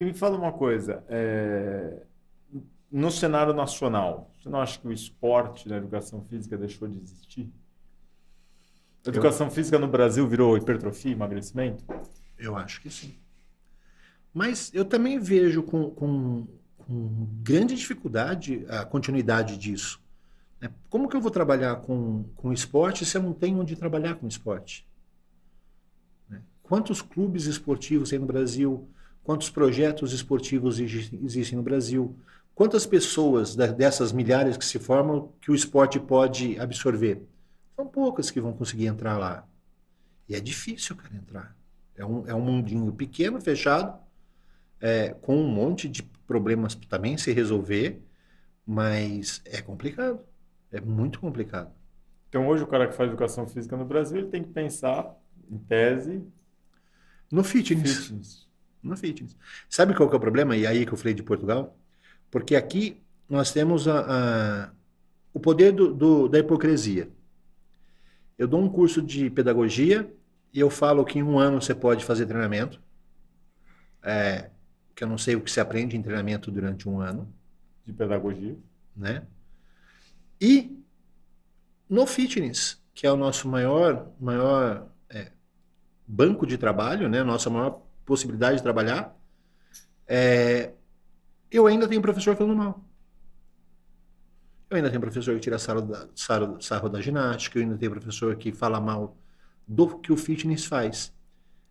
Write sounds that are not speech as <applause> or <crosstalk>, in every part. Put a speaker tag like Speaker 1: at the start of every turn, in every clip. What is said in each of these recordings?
Speaker 1: E me fala uma coisa, é... no cenário nacional, você não acha que o esporte na educação física deixou de existir? A educação eu... física no Brasil virou hipertrofia, emagrecimento? Eu acho que sim. Mas eu também vejo com, com, com grande dificuldade a continuidade disso. Né? Como que eu vou trabalhar com, com esporte se eu não tenho onde trabalhar com esporte? Né? Quantos clubes esportivos tem no Brasil? quantos projetos esportivos existem no Brasil, quantas pessoas dessas milhares que se formam que o esporte pode absorver. São poucas que vão conseguir entrar lá. E é difícil, cara, entrar. É um, é um mundinho pequeno, fechado, é, com um monte de problemas também se resolver, mas é complicado. É muito complicado. Então, hoje, o cara que faz educação física no Brasil, ele tem que pensar, em tese, no fitness. fitness no fitness. Sabe qual que é o problema? E é aí que eu falei de Portugal? Porque aqui nós temos a, a o poder do, do, da hipocrisia. Eu dou um curso de pedagogia e eu falo que em um ano você pode fazer treinamento, é, que eu não sei o que se aprende em treinamento durante um ano. De pedagogia. Né? E no fitness, que é o nosso maior, maior é, banco de trabalho, né? nossa maior possibilidade de trabalhar, é, eu ainda tenho professor falando mal. Eu ainda tenho professor que tira sarro da, sarro, sarro da ginástica, eu ainda tenho professor que fala mal do que o fitness faz.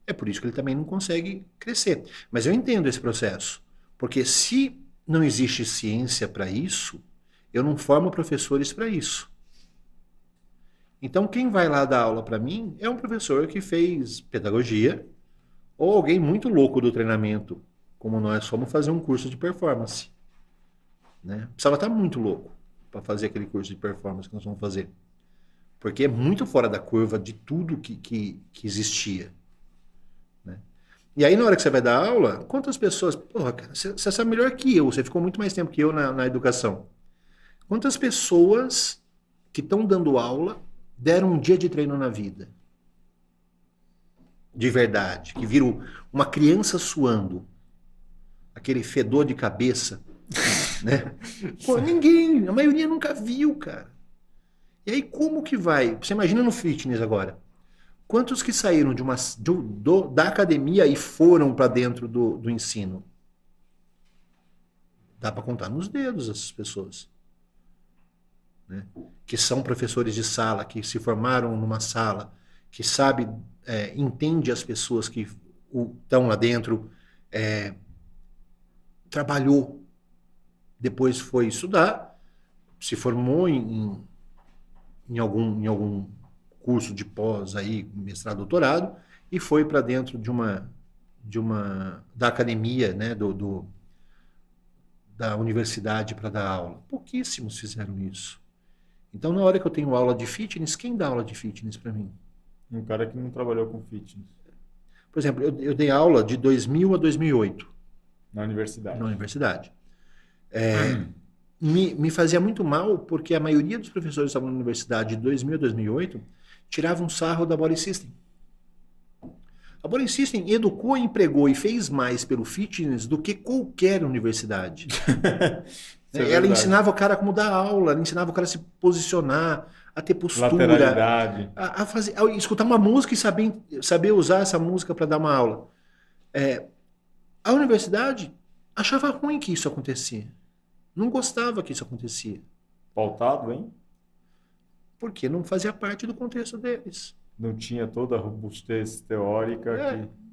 Speaker 1: É por isso que ele também não consegue crescer. Mas eu entendo esse processo, porque se não existe ciência para isso, eu não formo professores para isso. Então, quem vai lá dar aula para mim é um professor que fez pedagogia, ou alguém muito louco do treinamento, como nós vamos fazer um curso de performance. Né? Precisava estar muito louco para fazer aquele curso de performance que nós vamos fazer. Porque é muito fora da curva de tudo que, que, que existia. Né? E aí, na hora que você vai dar aula, quantas pessoas. Porra, cara, você, você sabe melhor que eu, você ficou muito mais tempo que eu na, na educação. Quantas pessoas que estão dando aula deram um dia de treino na vida? de verdade, que viram uma criança suando, aquele fedor de cabeça, <laughs> né? Pô, ninguém, a maioria nunca viu, cara. E aí como que vai? Você imagina no fitness agora? Quantos que saíram de uma de, do, da academia e foram para dentro do, do ensino? Dá para contar nos dedos essas pessoas. Né? que são professores de sala, que se formaram numa sala, que sabe, é, entende as pessoas que estão lá dentro, é, trabalhou, depois foi estudar, se formou em, em, algum, em algum curso de pós aí, mestrado, doutorado, e foi para dentro de uma de uma da academia, né, do, do da universidade para dar aula. Pouquíssimos fizeram isso. Então, na hora que eu tenho aula de fitness, quem dá aula de fitness para mim? Um cara que não trabalhou com fitness. Por exemplo, eu, eu dei aula de 2000 a 2008. Na universidade. Na universidade. É, hum. me, me fazia muito mal porque a maioria dos professores que estavam na universidade de 2000 a 2008 tiravam sarro da Body System. A Body System educou, empregou e fez mais pelo fitness do que qualquer universidade. <laughs> É ela ensinava o cara como dar aula, ela ensinava o cara a se posicionar, a ter postura, a, a, fazer, a escutar uma música e saber, saber usar essa música para dar uma aula. É, a universidade achava ruim que isso acontecia. Não gostava que isso acontecia. Pautado, hein? Porque não fazia parte do contexto deles. Não tinha toda a robustez teórica é. que